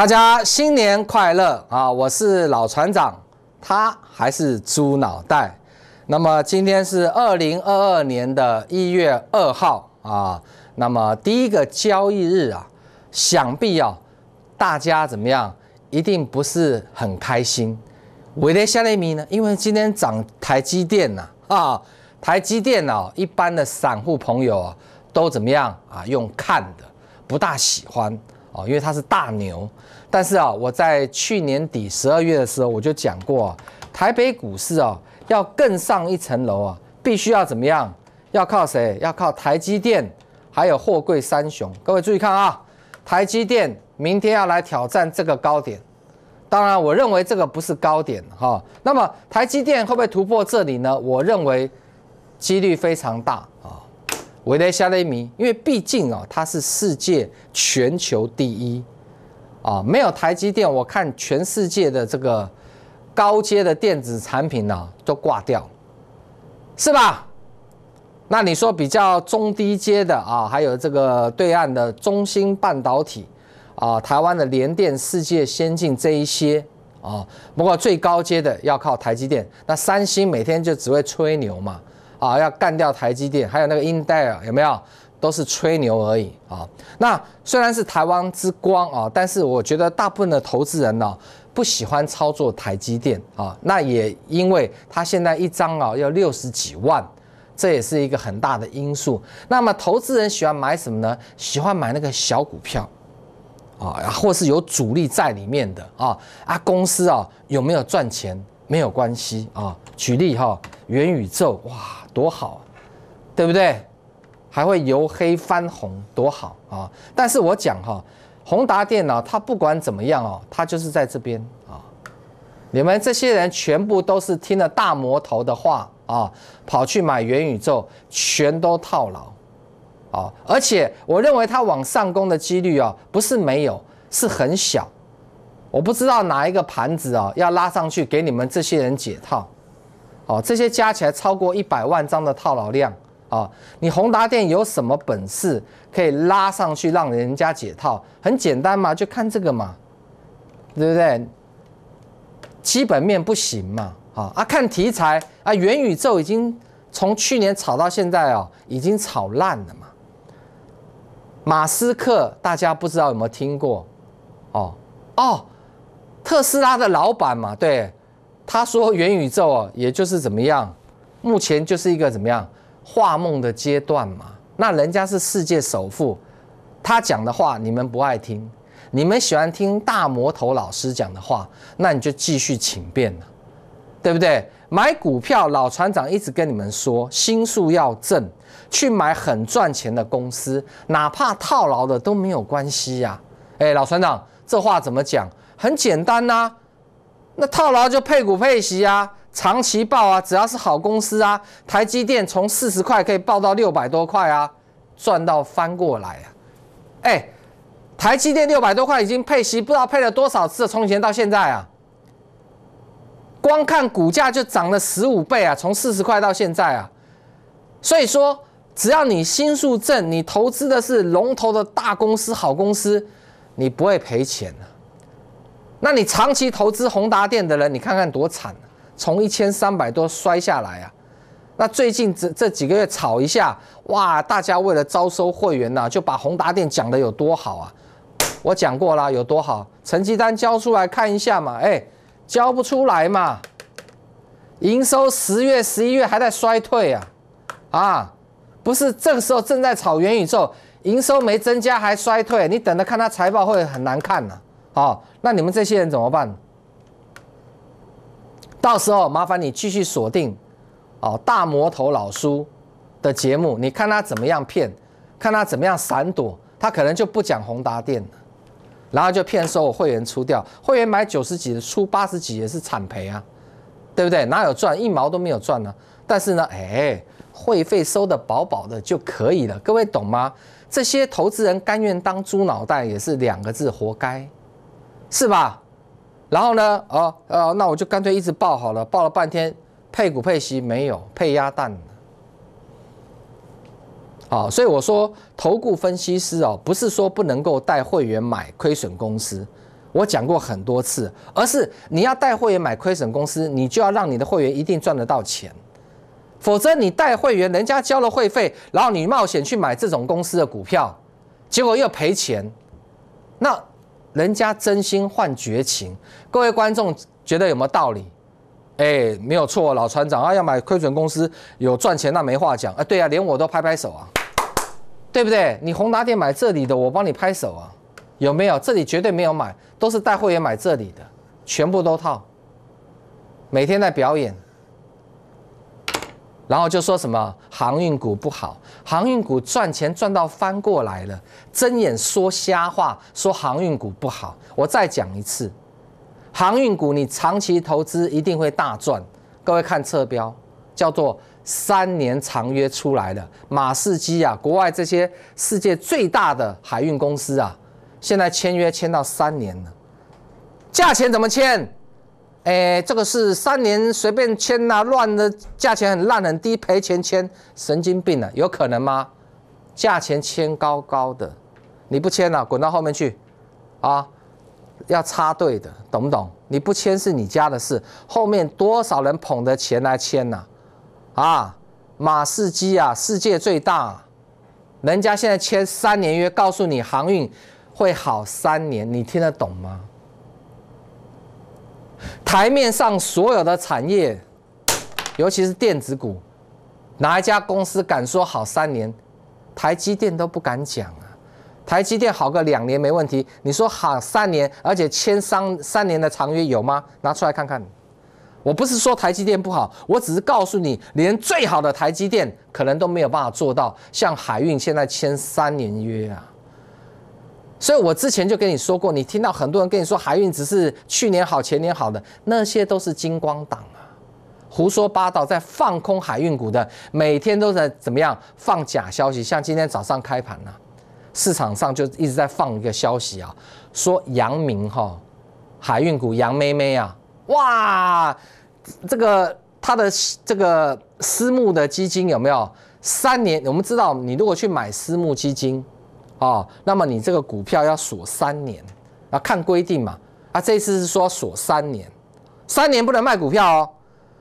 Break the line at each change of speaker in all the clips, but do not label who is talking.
大家新年快乐啊！我是老船长，他还是猪脑袋。那么今天是二零二二年的一月二号啊。那么第一个交易日啊，想必啊，大家怎么样，一定不是很开心。为的下雷米呢？因为今天涨台积电呐啊，台积电哦，一般的散户朋友啊、都怎么样啊？用看的不大喜欢哦，因为它是大牛。但是啊，我在去年底十二月的时候，我就讲过啊，台北股市啊要更上一层楼啊，必须要怎么样？要靠谁？要靠台积电，还有货柜三雄。各位注意看啊，台积电明天要来挑战这个高点。当然，我认为这个不是高点哈。那么台积电会不会突破这里呢？我认为几率非常大啊。我来下雷米，因为毕竟啊，它是世界全球第一。啊，没有台积电，我看全世界的这个高阶的电子产品呢都挂掉，是吧？那你说比较中低阶的啊，还有这个对岸的中芯半导体啊，台湾的联电、世界先进这一些啊，不过最高阶的要靠台积电。那三星每天就只会吹牛嘛，啊，要干掉台积电，还有那个英特尔有没有？都是吹牛而已啊！那虽然是台湾之光啊，但是我觉得大部分的投资人呢不喜欢操作台积电啊，那也因为它现在一张啊要六十几万，这也是一个很大的因素。那么投资人喜欢买什么呢？喜欢买那个小股票啊，或是有主力在里面的啊啊公司啊有没有赚钱没有关系啊。举例哈，元宇宙哇多好，对不对？还会由黑翻红，多好啊！但是我讲哈，宏达电脑它不管怎么样哦，它就是在这边啊。你们这些人全部都是听了大魔头的话啊，跑去买元宇宙，全都套牢啊！而且我认为它往上攻的几率啊，不是没有，是很小。我不知道哪一个盘子啊，要拉上去给你们这些人解套。哦，这些加起来超过一百万张的套牢量。啊，你宏达电有什么本事可以拉上去让人家解套？很简单嘛，就看这个嘛，对不对？基本面不行嘛，啊啊，看题材啊，元宇宙已经从去年炒到现在哦，已经炒烂了嘛。马斯克大家不知道有没有听过？哦哦，特斯拉的老板嘛，对，他说元宇宙哦，也就是怎么样，目前就是一个怎么样。画梦的阶段嘛，那人家是世界首富，他讲的话你们不爱听，你们喜欢听大魔头老师讲的话，那你就继续请便了，对不对？买股票，老船长一直跟你们说，心术要正，去买很赚钱的公司，哪怕套牢了都没有关系呀。哎，老船长，这话怎么讲？很简单呐，那套牢就配股配息啊。长期报啊！只要是好公司啊，台积电从四十块可以报到六百多块啊，赚到翻过来啊！哎，台积电六百多块已经配息，不知道配了多少次从从前到现在啊，光看股价就涨了十五倍啊，从四十块到现在啊。所以说，只要你心术正，你投资的是龙头的大公司、好公司，你不会赔钱啊。那你长期投资宏达电的人，你看看多惨啊！从一千三百多摔下来啊。那最近这这几个月炒一下，哇，大家为了招收会员呐，就把宏达电讲的有多好啊，我讲过啦，有多好，成绩单交出来看一下嘛，哎，交不出来嘛，营收十月十一月还在衰退啊，啊，不是这个时候正在炒元宇宙，营收没增加还衰退，你等着看他财报会很难看呐，好，那你们这些人怎么办？到时候麻烦你继续锁定，哦，大魔头老叔的节目，你看他怎么样骗，看他怎么样闪躲，他可能就不讲宏达电然后就骗说我会员出掉，会员买九十几的出八十几也是惨赔啊，对不对？哪有赚一毛都没有赚呢？但是呢，哎，会费收的饱饱的就可以了，各位懂吗？这些投资人甘愿当猪脑袋也是两个字，活该，是吧？然后呢？哦呃，那我就干脆一直报好了，报了半天配股配息没有，配鸭蛋。好，所以我说，投顾分析师哦，不是说不能够带会员买亏损公司，我讲过很多次，而是你要带会员买亏损公司，你就要让你的会员一定赚得到钱，否则你带会员，人家交了会费，然后你冒险去买这种公司的股票，结果又赔钱，那。人家真心换绝情，各位观众觉得有没有道理？哎，没有错，老船长啊，要买亏损公司有赚钱那没话讲啊，对啊，连我都拍拍手啊，对不对？你宏达店买这里的，我帮你拍手啊，有没有？这里绝对没有买，都是带会员买这里的，全部都套，每天在表演。然后就说什么航运股不好，航运股赚钱赚到翻过来了，睁眼说瞎话，说航运股不好。我再讲一次，航运股你长期投资一定会大赚。各位看侧标，叫做三年长约出来了，马士基啊，国外这些世界最大的海运公司啊，现在签约签到三年了，价钱怎么签？哎，这个是三年随便签呐，乱的价钱很烂很低，赔钱签，神经病了，有可能吗？价钱签高高的，你不签了，滚到后面去，啊，要插队的，懂不懂？你不签是你家的事，后面多少人捧着钱来签呐？啊，马士基啊，世界最大，人家现在签三年约，告诉你航运会好三年，你听得懂吗？台面上所有的产业，尤其是电子股，哪一家公司敢说好三年？台积电都不敢讲啊！台积电好个两年没问题，你说好三年，而且签三三年的长约有吗？拿出来看看。我不是说台积电不好，我只是告诉你，连最好的台积电可能都没有办法做到，像海运现在签三年约啊。所以我之前就跟你说过，你听到很多人跟你说海运只是去年好、前年好的，那些都是金光党啊，胡说八道，在放空海运股的，每天都在怎么样放假消息。像今天早上开盘呢，市场上就一直在放一个消息啊，说阳明哈，海运股杨妹妹啊，哇，这个他的这个私募的基金有没有三年？我们知道你如果去买私募基金。哦，那么你这个股票要锁三年，啊，看规定嘛，啊，这次是说锁三年，三年不能卖股票哦。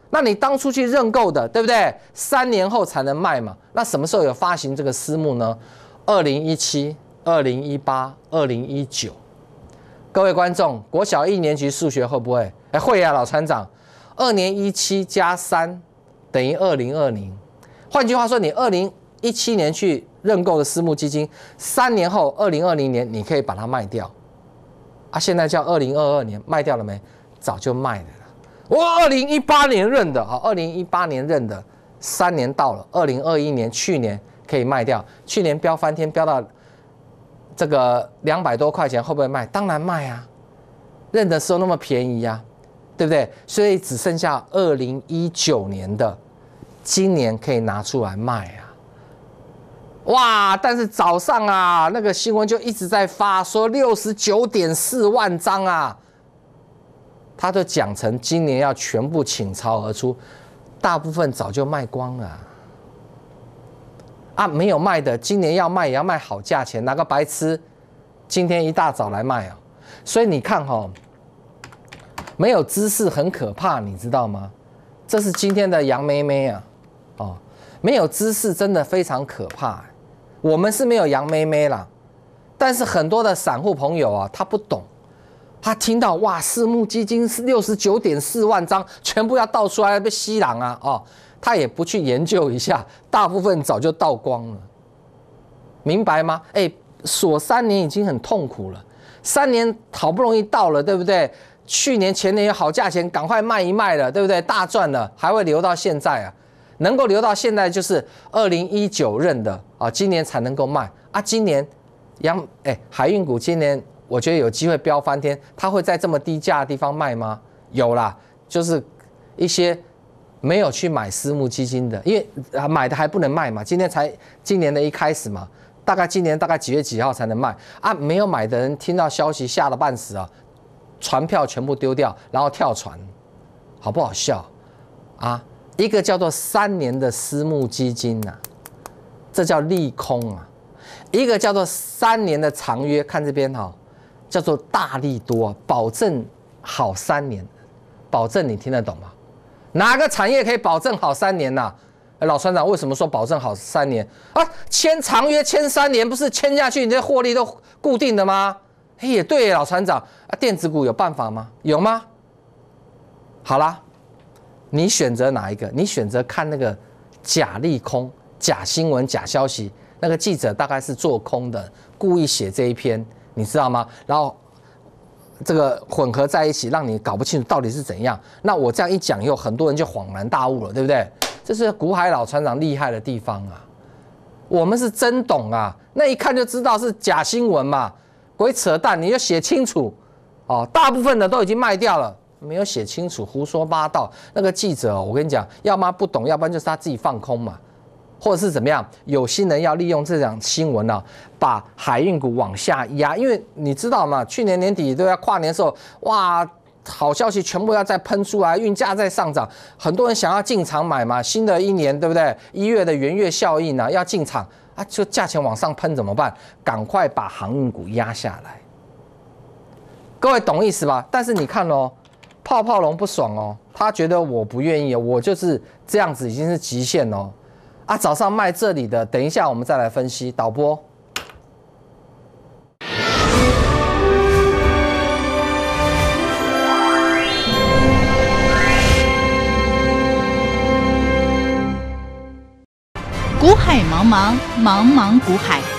那你当初去认购的，对不对？三年后才能卖嘛。那什么时候有发行这个私募呢？二零一七、二零一八、二零一九。各位观众，国小一年级数学会不会？哎，会呀，老船长。二年一七加三等于二零二零。换句话说，你二零一七年去。认购的私募基金，三年后，二零二零年你可以把它卖掉，啊，现在叫二零二二年，卖掉了没？早就卖了。我二零一八年认的啊，二零一八年认的，三年到了，二零二一年，去年可以卖掉，去年飙翻天，飙到这个两百多块钱，会不会卖？当然卖啊，认的时候那么便宜呀，对不对？所以只剩下二零一九年的，今年可以拿出来卖啊。哇！但是早上啊，那个新闻就一直在发，说六十九点四万张啊，他就讲成今年要全部倾巢而出，大部分早就卖光了啊，没有卖的，今年要卖也要卖好价钱，哪个白痴今天一大早来卖啊？所以你看哈，没有姿识很可怕，你知道吗？这是今天的杨妹妹啊，哦，没有姿识真的非常可怕。我们是没有杨妹妹啦，但是很多的散户朋友啊，他不懂，他听到哇，私募基金是六十九点四万张，全部要倒出来被吸囊啊，哦，他也不去研究一下，大部分早就倒光了，明白吗？哎，锁三年已经很痛苦了，三年好不容易到了，对不对？去年、前年有好价钱，赶快卖一卖了，对不对？大赚了，还会留到现在啊？能够留到现在就是二零一九任的啊，今年才能够卖啊。今年，洋哎海运股今年我觉得有机会飙翻天，它会在这么低价的地方卖吗？有啦，就是一些没有去买私募基金的，因为买的还不能卖嘛，今天才今年的一开始嘛，大概今年大概几月几号才能卖啊？没有买的人听到消息吓得半死啊，船票全部丢掉，然后跳船，好不好笑啊？一个叫做三年的私募基金呐，这叫利空啊。一个叫做三年的长约，看这边哈，叫做大力多，保证好三年，保证你听得懂吗？哪个产业可以保证好三年呢？老船长为什么说保证好三年？啊，签长约签三年，不是签下去你这获利都固定的吗？也对，老船长啊，电子股有办法吗？有吗？好啦。你选择哪一个？你选择看那个假利空、假新闻、假消息，那个记者大概是做空的，故意写这一篇，你知道吗？然后这个混合在一起，让你搞不清楚到底是怎样。那我这样一讲又很多人就恍然大悟了，对不对？这是古海老船长厉害的地方啊！我们是真懂啊，那一看就知道是假新闻嘛，鬼扯淡！你就写清楚哦，大部分的都已经卖掉了。没有写清楚，胡说八道。那个记者，我跟你讲，要么不懂，要不然就是他自己放空嘛，或者是怎么样？有些人要利用这档新闻呢，把海运股往下压，因为你知道嘛，去年年底都要跨年的时候，哇，好消息全部要再喷出来，运价在上涨，很多人想要进场买嘛，新的一年对不对？一月的元月效应呢，要进场啊，就价钱往上喷怎么办？赶快把航运股压下来。各位懂意思吧？但是你看哦。泡泡龙不爽哦，他觉得我不愿意，我就是这样子已经是极限哦。啊，早上卖这里的，等一下我们再来分析导播。
古海茫茫，茫茫古海。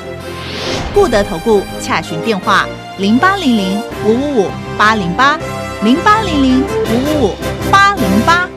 固得投顾，洽询电话：零八零零五五五八零八，零八零零五五五八零八。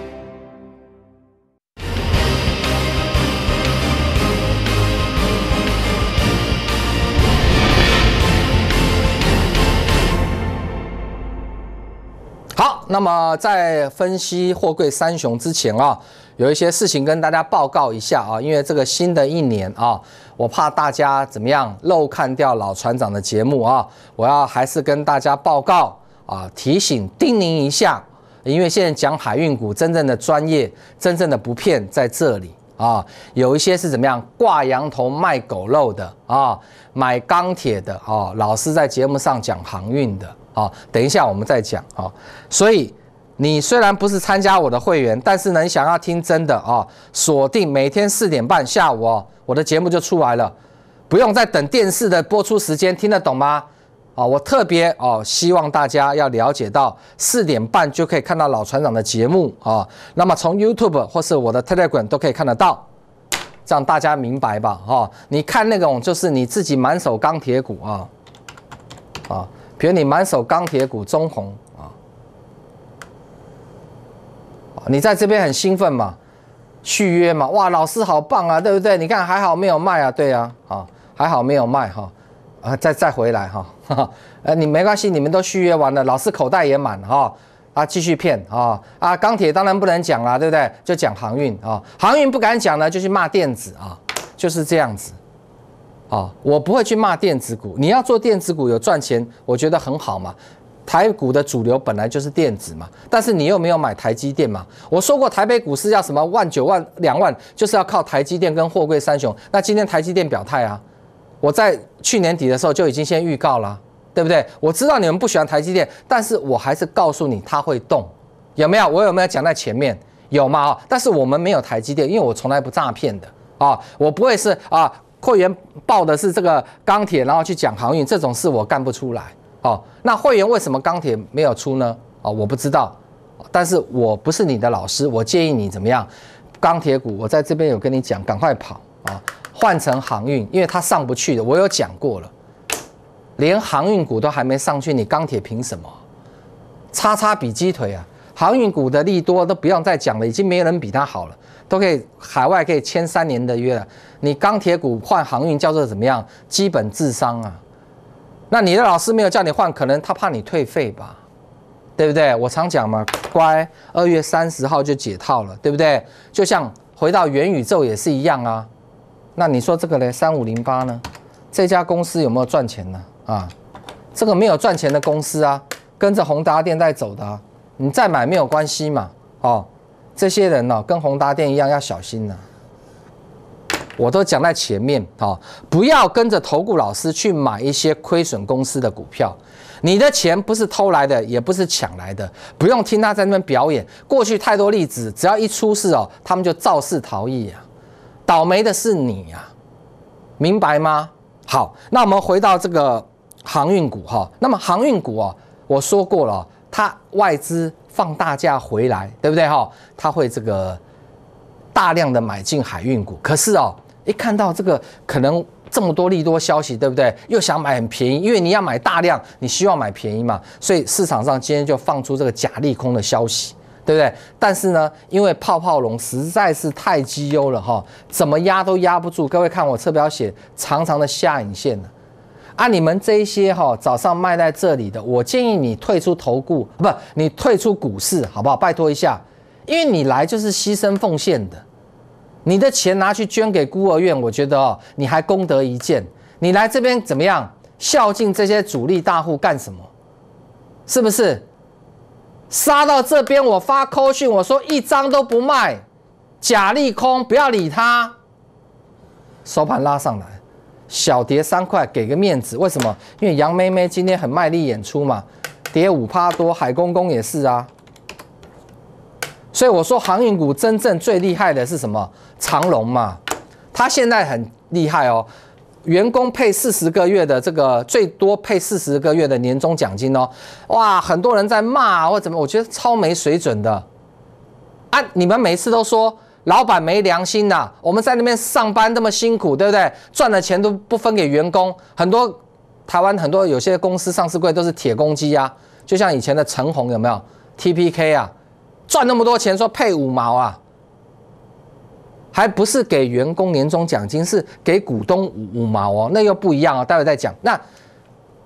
好，那么在分析货柜三雄之前啊，有一些事情跟大家报告一下啊，因为这个新的一年啊。我怕大家怎么样漏看掉老船长的节目啊！我要还是跟大家报告啊，提醒叮咛一下，因为现在讲海运股，真正的专业、真正的不骗在这里啊。有一些是怎么样挂羊头卖狗肉的啊，买钢铁的啊，老是在节目上讲航运的啊。等一下我们再讲啊，所以。你虽然不是参加我的会员，但是能想要听真的啊，锁定每天四点半下午哦，我的节目就出来了，不用再等电视的播出时间，听得懂吗？啊，我特别哦，希望大家要了解到四点半就可以看到老船长的节目啊，那么从 YouTube 或是我的 Telegram 都可以看得到，这样大家明白吧？哦，你看那种就是你自己满手钢铁股啊啊，比如你满手钢铁股中红。你在这边很兴奋嘛？续约嘛？哇，老师好棒啊，对不对？你看还好没有卖啊，对啊，啊，还好没有卖哈，啊，再再回来哈，呃，你没关系，你们都续约完了，老师口袋也满哈，啊，继续骗啊啊，钢铁当然不能讲啦，对不对？就讲航运啊，航运不敢讲呢，就去骂电子啊，就是这样子啊，我不会去骂电子股，你要做电子股有赚钱，我觉得很好嘛。台股的主流本来就是电子嘛，但是你又没有买台积电嘛？我说过，台北股市要什么万九万两万，就是要靠台积电跟货柜三雄。那今天台积电表态啊，我在去年底的时候就已经先预告了，对不对？我知道你们不喜欢台积电，但是我还是告诉你它会动，有没有？我有没有讲在前面？有吗？但是我们没有台积电，因为我从来不诈骗的啊，我不会是啊，会员报的是这个钢铁，然后去讲航运这种事，我干不出来。哦，那会员为什么钢铁没有出呢？哦，我不知道，但是我不是你的老师，我建议你怎么样？钢铁股我在这边有跟你讲，赶快跑啊，换成航运，因为它上不去的，我有讲过了，连航运股都还没上去，你钢铁凭什么？叉叉比鸡腿啊？航运股的利多都不用再讲了，已经没人比它好了，都可以海外可以签三年的约了，你钢铁股换航运叫做怎么样？基本智商啊！那你的老师没有叫你换，可能他怕你退费吧，对不对？我常讲嘛，乖，二月三十号就解套了，对不对？就像回到元宇宙也是一样啊。那你说这个嘞，三五零八呢？这家公司有没有赚钱呢？啊，这个没有赚钱的公司啊，跟着宏达电在走的啊，你再买没有关系嘛。哦，这些人呢，跟宏达电一样要小心了。我都讲在前面啊，不要跟着投顾老师去买一些亏损公司的股票。你的钱不是偷来的，也不是抢来的，不用听他在那边表演。过去太多例子，只要一出事哦，他们就肇事逃逸啊，倒霉的是你啊，明白吗？好，那我们回到这个航运股哈。那么航运股啊，我说过了，它外资放大假回来，对不对哈？它会这个大量的买进海运股，可是哦。一看到这个，可能这么多利多消息，对不对？又想买很便宜，因为你要买大量，你希望买便宜嘛。所以市场上今天就放出这个假利空的消息，对不对？但是呢，因为泡泡龙实在是太绩优了哈，怎么压都压不住。各位看我侧标写长长的下影线呢。啊！你们这一些哈，早上卖在这里的，我建议你退出投顾，不，你退出股市好不好？拜托一下，因为你来就是牺牲奉献的。你的钱拿去捐给孤儿院，我觉得哦，你还功德一件。你来这边怎么样？孝敬这些主力大户干什么？是不是？杀到这边，我发扣讯，我说一张都不卖，假利空，不要理他。收盘拉上来，小跌三块，给个面子。为什么？因为杨妹妹今天很卖力演出嘛，跌五趴多。海公公也是啊。所以我说航运股真正最厉害的是什么？长龙嘛，它现在很厉害哦。员工配四十个月的这个，最多配四十个月的年终奖金哦。哇，很多人在骂或怎么，我觉得超没水准的啊！你们每次都说老板没良心呐，我们在那边上班那么辛苦，对不对？赚的钱都不分给员工。很多台湾很多有些公司上市柜都是铁公鸡呀，就像以前的陈红有没有？TPK 啊。赚那么多钱，说配五毛啊，还不是给员工年终奖金，是给股东五五毛哦，那又不一样哦，待会再讲。那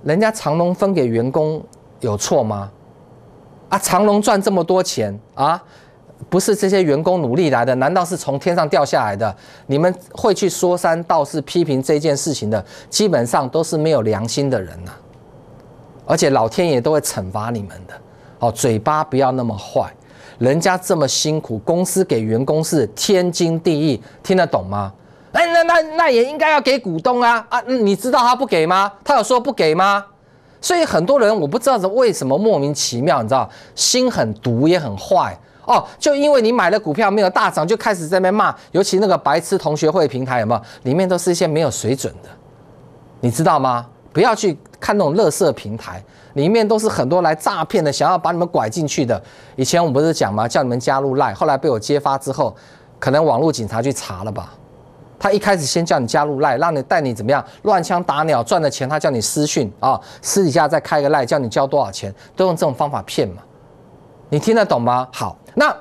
人家长隆分给员工有错吗？啊，长隆赚这么多钱啊，不是这些员工努力来的，难道是从天上掉下来的？你们会去说三道四批评这件事情的，基本上都是没有良心的人呐。而且老天爷都会惩罚你们的哦，嘴巴不要那么坏。人家这么辛苦，公司给员工是天经地义，听得懂吗？哎，那那那也应该要给股东啊啊！你知道他不给吗？他有说不给吗？所以很多人我不知道是为什么莫名其妙，你知道，心很毒也很坏哦。就因为你买了股票没有大涨，就开始在那边骂，尤其那个白痴同学会平台有没有？里面都是一些没有水准的，你知道吗？不要去看那种乐色平台。里面都是很多来诈骗的，想要把你们拐进去的。以前我们不是讲吗？叫你们加入赖，后来被我揭发之后，可能网络警察去查了吧。他一开始先叫你加入赖，让你带你怎么样乱枪打鸟赚的钱，他叫你私讯啊，私底下再开个赖，叫你交多少钱，都用这种方法骗嘛。你听得懂吗？好，那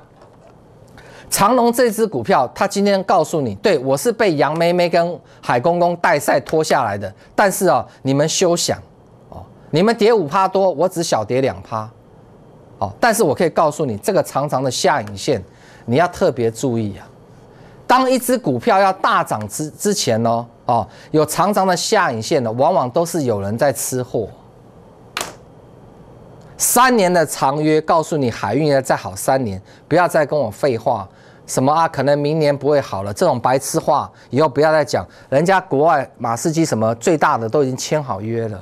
长隆这只股票，他今天告诉你，对我是被杨妹妹跟海公公代赛拖下来的，但是啊，你们休想。你们跌五趴多，我只小跌两趴，哦，但是我可以告诉你，这个长长的下影线，你要特别注意啊。当一只股票要大涨之之前呢，哦，有长长的下影线的，往往都是有人在吃货。三年的长约，告诉你，海运要再好三年，不要再跟我废话，什么啊？可能明年不会好了，这种白痴话以后不要再讲。人家国外马士基什么最大的都已经签好约了。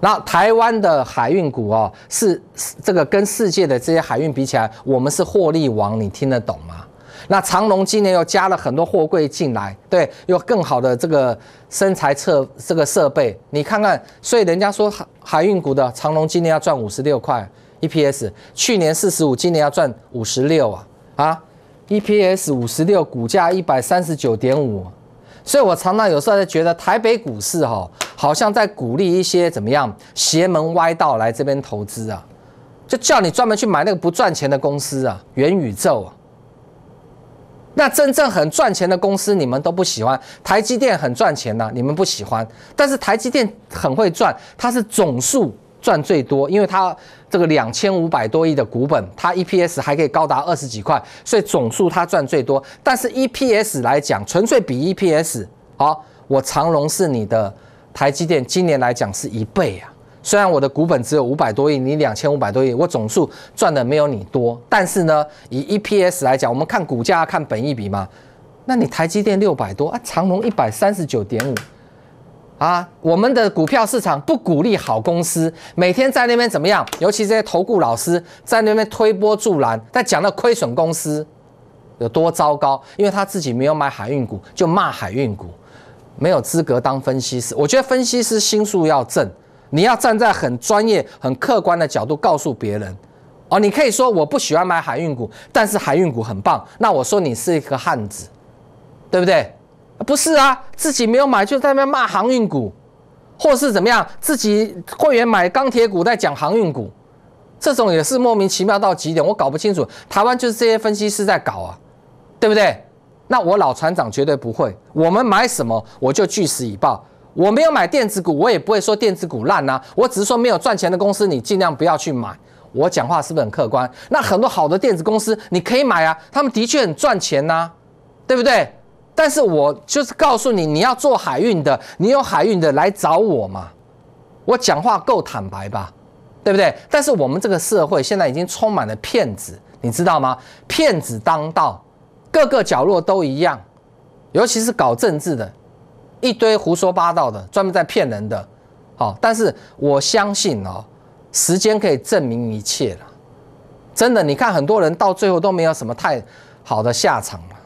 那台湾的海运股哦，是这个跟世界的这些海运比起来，我们是获利王，你听得懂吗？那长隆今年又加了很多货柜进来，对，有更好的这个身材测这个设备，你看看，所以人家说海海运股的长隆今年要赚五十六块 EPS，去年四十五，今年要赚五十六啊啊，EPS 五十六，股价一百三十九点五。所以，我常常有时候在觉得台北股市哈，好像在鼓励一些怎么样邪门歪道来这边投资啊，就叫你专门去买那个不赚钱的公司啊，元宇宙啊。那真正很赚钱的公司你们都不喜欢，台积电很赚钱呐，你们不喜欢，但是台积电很会赚，它是总数。赚最多，因为它这个两千五百多亿的股本，它 EPS 还可以高达二十几块，所以总数它赚最多。但是 EPS 来讲，纯粹比 EPS，好，我长隆是你的台积电，今年来讲是一倍啊。虽然我的股本只有五百多亿，你两千五百多亿，我总数赚的没有你多，但是呢，以 EPS 来讲，我们看股价看本益比嘛，那你台积电六百多啊，长隆一百三十九点五。啊，我们的股票市场不鼓励好公司，每天在那边怎么样？尤其这些投顾老师在那边推波助澜，在讲到亏损公司有多糟糕，因为他自己没有买海运股，就骂海运股没有资格当分析师。我觉得分析师心术要正，你要站在很专业、很客观的角度告诉别人。哦，你可以说我不喜欢买海运股，但是海运股很棒。那我说你是一个汉子，对不对？不是啊，自己没有买就在那骂航运股，或是怎么样？自己会员买钢铁股在讲航运股，这种也是莫名其妙到极点，我搞不清楚。台湾就是这些分析师在搞啊，对不对？那我老船长绝对不会，我们买什么我就据实以报。我没有买电子股，我也不会说电子股烂呐，我只是说没有赚钱的公司，你尽量不要去买。我讲话是不是很客观？那很多好的电子公司你可以买啊，他们的确很赚钱呐，对不对？但是我就是告诉你，你要做海运的，你有海运的来找我嘛。我讲话够坦白吧，对不对？但是我们这个社会现在已经充满了骗子，你知道吗？骗子当道，各个角落都一样，尤其是搞政治的，一堆胡说八道的，专门在骗人的。好，但是我相信哦，时间可以证明一切了。真的，你看很多人到最后都没有什么太好的下场了。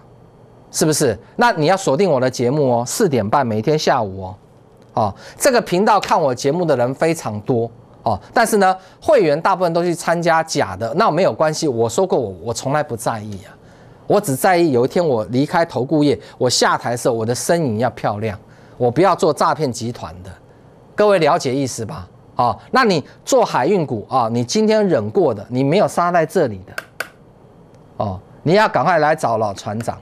是不是？那你要锁定我的节目哦，四点半每天下午哦，哦，这个频道看我节目的人非常多哦，但是呢，会员大部分都去参加假的，那没有关系，我说过我我从来不在意啊，我只在意有一天我离开投顾业，我下台的时候我的身影要漂亮，我不要做诈骗集团的，各位了解意思吧？哦，那你做海运股啊，你今天忍过的，你没有杀在这里的，哦，你要赶快来找老船长。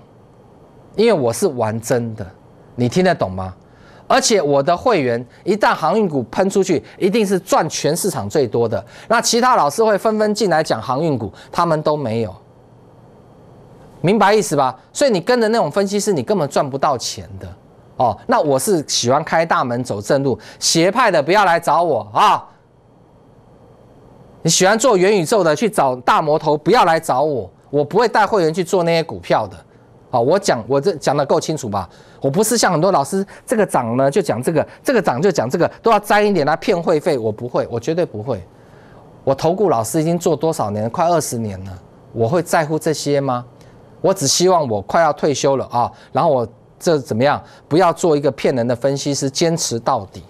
因为我是玩真的，你听得懂吗？而且我的会员一旦航运股喷出去，一定是赚全市场最多的。那其他老师会纷纷进来讲航运股，他们都没有，明白意思吧？所以你跟着那种分析师，你根本赚不到钱的哦。那我是喜欢开大门走正路，邪派的不要来找我啊！你喜欢做元宇宙的去找大魔头，不要来找我，我不会带会员去做那些股票的。好，我讲我这讲的够清楚吧？我不是像很多老师，这个涨呢就讲这个，这个涨就讲这个，都要沾一点来骗会费我不会，我绝对不会。我投顾老师已经做多少年，快二十年了，我会在乎这些吗？我只希望我快要退休了啊，然后我这怎么样，不要做一个骗人的分析师，坚持到底。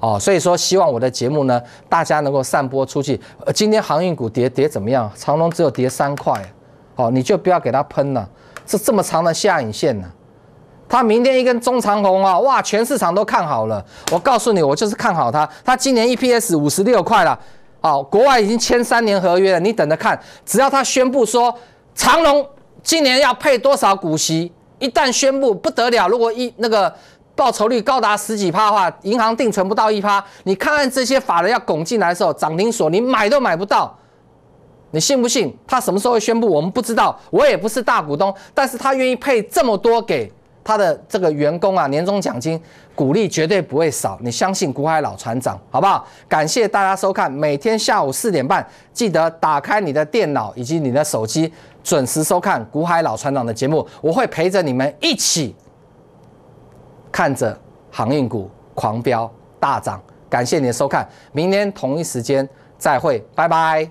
哦，所以说希望我的节目呢，大家能够散播出去。今天航运股跌跌怎么样？长隆只有跌三块，哦，你就不要给他喷了。是这么长的下影线呢，它明天一根中长红啊，哇，全市场都看好了。我告诉你，我就是看好它。它今年 EPS 五十六块了，好，国外已经签三年合约了，你等着看。只要它宣布说长隆今年要配多少股息，一旦宣布不得了。如果一那个报酬率高达十几趴的话，银行定存不到一趴，你看看这些法人要拱进来的时候，涨停锁你买都买不到。你信不信他什么时候会宣布？我们不知道，我也不是大股东，但是他愿意配这么多给他的这个员工啊，年终奖金鼓励绝对不会少。你相信古海老船长好不好？感谢大家收看，每天下午四点半记得打开你的电脑以及你的手机，准时收看古海老船长的节目。我会陪着你们一起看着航运股狂飙大涨。感谢你的收看，明天同一时间再会，拜拜。